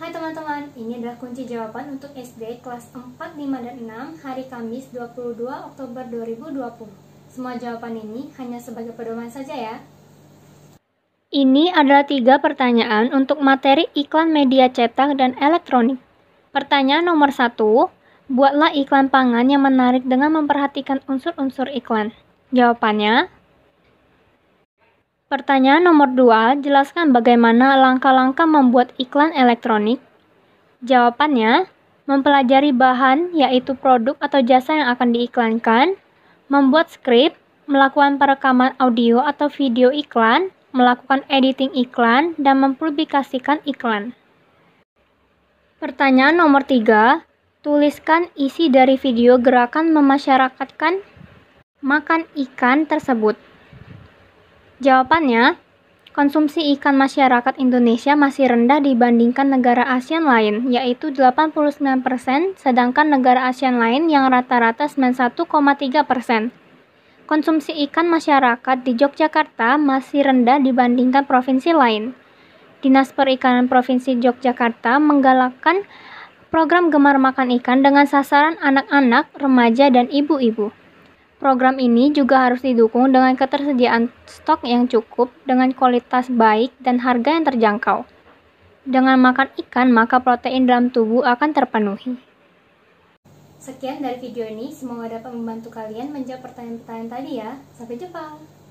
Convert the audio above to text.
Hai teman-teman, ini adalah kunci jawaban untuk SD kelas 4, 5, dan 6 hari Kamis 22 Oktober 2020. Semua jawaban ini hanya sebagai pedoman saja ya. Ini adalah tiga pertanyaan untuk materi iklan media cetak dan elektronik. Pertanyaan nomor satu, buatlah iklan pangan yang menarik dengan memperhatikan unsur-unsur iklan. Jawabannya, Pertanyaan nomor 2, jelaskan bagaimana langkah-langkah membuat iklan elektronik. Jawabannya, mempelajari bahan yaitu produk atau jasa yang akan diiklankan, membuat skrip, melakukan perekaman audio atau video iklan, melakukan editing iklan, dan mempublikasikan iklan. Pertanyaan nomor 3, tuliskan isi dari video gerakan memasyarakatkan makan ikan tersebut. Jawabannya, konsumsi ikan masyarakat Indonesia masih rendah dibandingkan negara ASEAN lain, yaitu 89%, sedangkan negara ASEAN lain yang rata-rata 91,3%. Konsumsi ikan masyarakat di Yogyakarta masih rendah dibandingkan provinsi lain. Dinas Perikanan Provinsi Yogyakarta menggalakkan program gemar makan ikan dengan sasaran anak-anak, remaja, dan ibu-ibu. Program ini juga harus didukung dengan ketersediaan stok yang cukup, dengan kualitas baik, dan harga yang terjangkau. Dengan makan ikan, maka protein dalam tubuh akan terpenuhi. Sekian dari video ini, semoga dapat membantu kalian menjawab pertanyaan-pertanyaan tadi ya. Sampai jumpa!